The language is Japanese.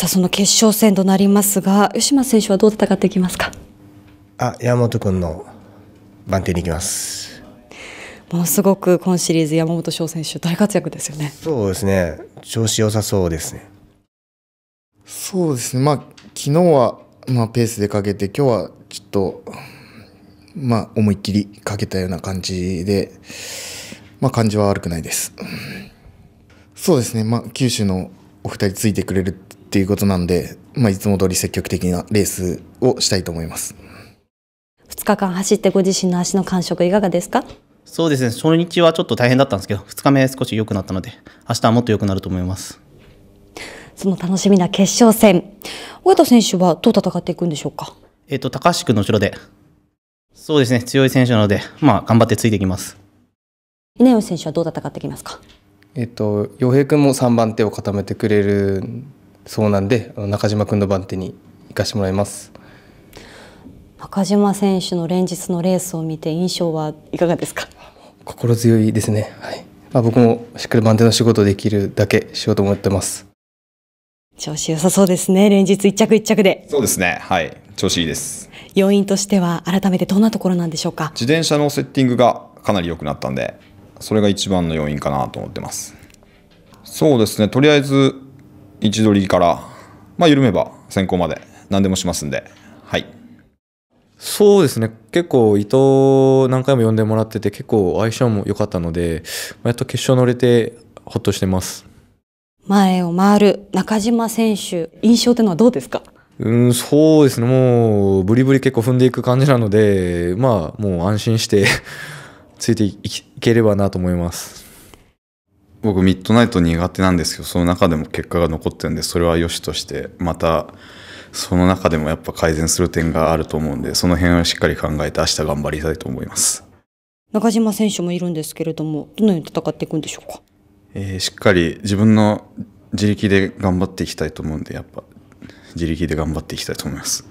さあその決勝戦となりますが吉間選手はどう戦っていきますかあ山本君の番手にいきますものすごく今シリーズ山本翔選手大活躍ですよねそうですね調子良さそうですねそうですねまあ昨日はまあペースでかけて今日はちょっとまあ思いっきりかけたような感じでまあ感じは悪くないですそうですねまあ九州のお二人ついてくれるっっていうことなんで、まあ、いつも通り積極的なレースをしたいと思います2日間走ってご自身の足の感触いかがですかそうですね初日はちょっと大変だったんですけど2日目少し良くなったので明日はもっと良くなると思いますその楽しみな決勝戦尾形選手はどう戦っていくんでしょうかえっ、と高橋君の後ろでそうですね強い選手なのでまあ頑張ってついていきます稲吉選手はどう戦ってきますかえっ、と洋平君も3番手を固めてくれるそうなんで中島君の番手に行かしてもらいます中島選手の連日のレースを見て印象はいかがですか心強いですね、はいまあ、僕もしっかり番手の仕事できるだけしようと思ってます調子良さそうですね連日一着一着でそうですねはい調子いいです要因としては改めてどんなところなんでしょうか自転車のセッティングがかなり良くなったんでそれが一番の要因かなと思ってますそうですねとりあえず位置取りから、まあ、緩めば先行まで何でもしますんで、はい。そうですね結構伊藤何回も呼んでもらってて結構相性も良かったのでやっと決勝乗れてほっとしてます前を回る中島選手印象というのはどうですかうんそうですねもうブリブリ結構踏んでいく感じなのでまあもう安心してついていければなと思います。僕ミッドナイト苦手なんですけどその中でも結果が残ってるんでそれは良しとしてまたその中でもやっぱ改善する点があると思うんでその辺はしっかり考えて明日頑張りたいと思います中島選手もいるんですけれどもどのように戦っていくんでしょうか、えー、しっかり自分の自力で頑張っていきたいと思うんでやっぱ自力で頑張っていきたいと思います